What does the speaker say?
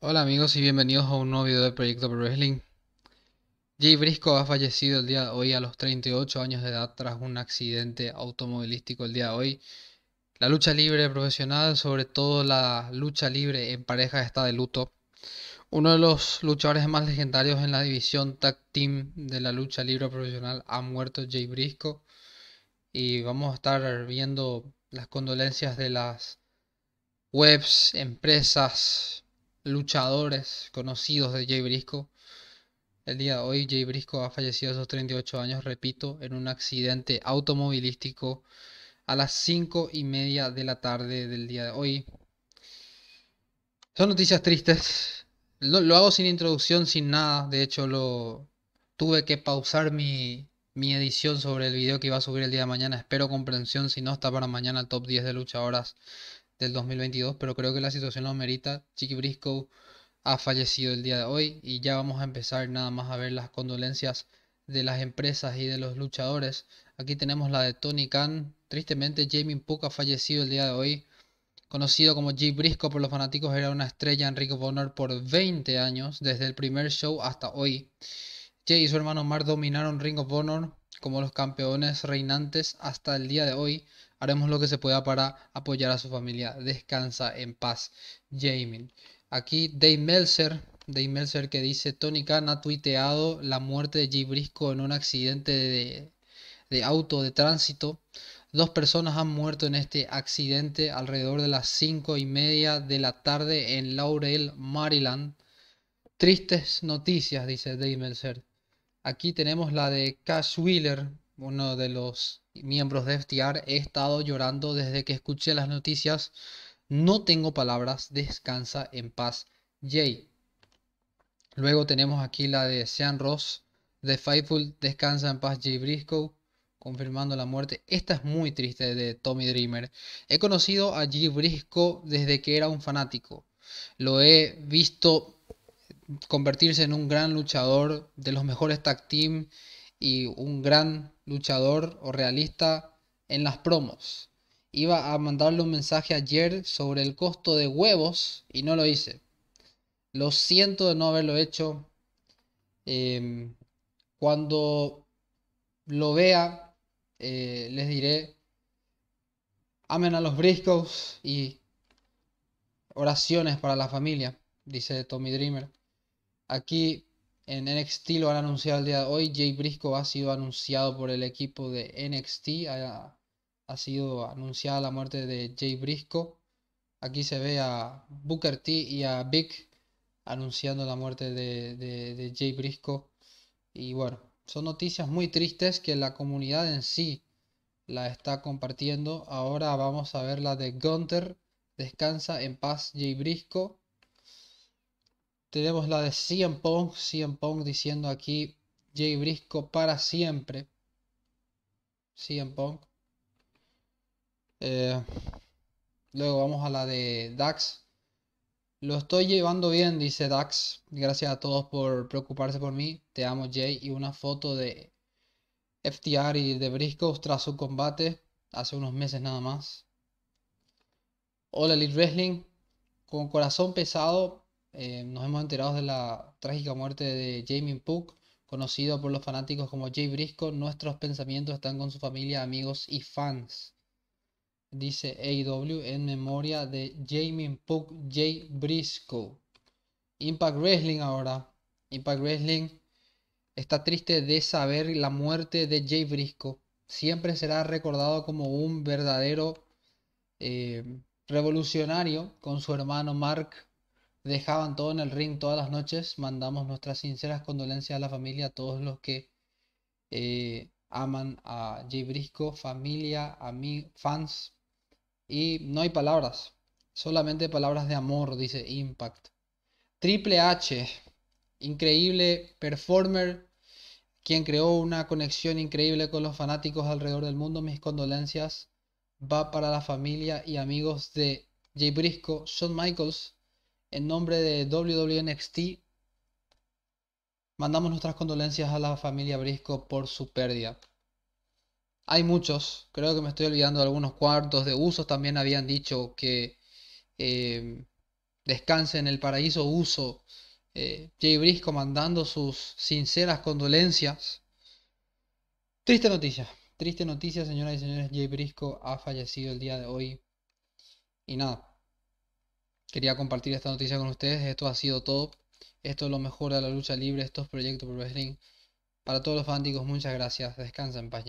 Hola amigos y bienvenidos a un nuevo video de Proyecto Pro Wrestling. Jay Brisco ha fallecido el día de hoy a los 38 años de edad tras un accidente automovilístico el día de hoy. La lucha libre profesional, sobre todo la lucha libre en pareja, está de luto. Uno de los luchadores más legendarios en la división tag team de la lucha libre profesional ha muerto Jay Brisco Y vamos a estar viendo las condolencias de las webs, empresas, luchadores conocidos de Jay Brisco. El día de hoy Jay Brisco ha fallecido a sus 38 años, repito, en un accidente automovilístico a las 5 y media de la tarde del día de hoy. Son noticias tristes. Lo, lo hago sin introducción, sin nada. De hecho, lo tuve que pausar mi, mi edición sobre el video que iba a subir el día de mañana. Espero comprensión si no está para mañana el top 10 de luchadoras del 2022, pero creo que la situación lo amerita. Chiqui Briscoe ha fallecido el día de hoy y ya vamos a empezar nada más a ver las condolencias de las empresas y de los luchadores. Aquí tenemos la de Tony Khan. Tristemente, Jamie Puka ha fallecido el día de hoy. Conocido como Jay Briscoe por los fanáticos, era una estrella en Ring of Honor por 20 años, desde el primer show hasta hoy. Jay y su hermano Mark dominaron Ring of Honor como los campeones reinantes hasta el día de hoy, haremos lo que se pueda para apoyar a su familia. Descansa en paz, Jamie. Aquí Dave Meltzer, Dave Meltzer que dice, Tony Khan ha tuiteado la muerte de Jay Brisco en un accidente de, de auto de tránsito. Dos personas han muerto en este accidente alrededor de las cinco y media de la tarde en Laurel, Maryland. Tristes noticias, dice Dave Meltzer. Aquí tenemos la de Cash Wheeler, uno de los miembros de FTR. He estado llorando desde que escuché las noticias. No tengo palabras, descansa en paz, Jay. Luego tenemos aquí la de Sean Ross, de Fightful. descansa en paz, Jay Briscoe, confirmando la muerte. Esta es muy triste de Tommy Dreamer. He conocido a Jay Briscoe desde que era un fanático. Lo he visto convertirse en un gran luchador de los mejores tag team y un gran luchador o realista en las promos. Iba a mandarle un mensaje ayer sobre el costo de huevos y no lo hice. Lo siento de no haberlo hecho. Em, cuando lo vea, eh, les diré, amen a los briscos y oraciones para la familia, dice Tommy Dreamer. Aquí en NXT lo han anunciado el día de hoy. Jay Briscoe ha sido anunciado por el equipo de NXT. Ha, sido anunciada la muerte de Jay Briscoe. Aquí se ve a Booker T y a Big anunciando la muerte de, Jay Briscoe. Y bueno, son noticias muy tristes que la comunidad en sí la está compartiendo. Ahora vamos a ver la de Gunther. Descansa en paz Jay Briscoe. Tenemos la de CM pong CM pong diciendo aquí Jay Brisco para siempre. CM pong eh, luego vamos a la de Dax. Lo estoy llevando bien, dice Dax. Gracias a todos por preocuparse por mí. Te amo, Jay. Y una foto de FTR y de Briscoe tras su combate hace unos meses nada más. Hola Elite Wrestling, con corazón pesado eh, nos hemos enterado de la trágica muerte de Jamie Puck, conocido por los fanáticos como Jay Brisco. Nuestros pensamientos están con su familia, amigos y fans. Dice AW en memoria de Jamie Puck, Jay Brisco. Impact Wrestling ahora. Impact Wrestling está triste de saber la muerte de Jay Brisco. Siempre será recordado como un verdadero eh, revolucionario con su hermano Mark dejaban todo en el ring todas las noches. Mandamos nuestras sinceras condolencias a la familia, a todos los que eh, aman a Jay Brisco, familia, amigos, fans. Y no hay palabras, solamente palabras de amor, dice Impact. Triple H, increíble performer, quien creó una conexión increíble con los fanáticos alrededor del mundo. Mis condolencias va para la familia y amigos de Jay Brisco, Shawn Michaels, en nombre de WWNXT, mandamos nuestras condolencias a la familia Brisco por su pérdida. Hay muchos, creo que me estoy olvidando algunos cuartos de usos también habían dicho que eh, descanse en el paraíso uso. Eh, Jay Brisco mandando sus sinceras condolencias. Triste noticia, triste noticia, señoras y señores. Jay Brisco ha fallecido el día de hoy. Y nada, quería compartir esta noticia con ustedes. Esto ha sido todo. Esto es lo mejor de la lucha libre, estos proyectos por wrestling. Para todos los fanáticos, muchas gracias. Descansa en paz,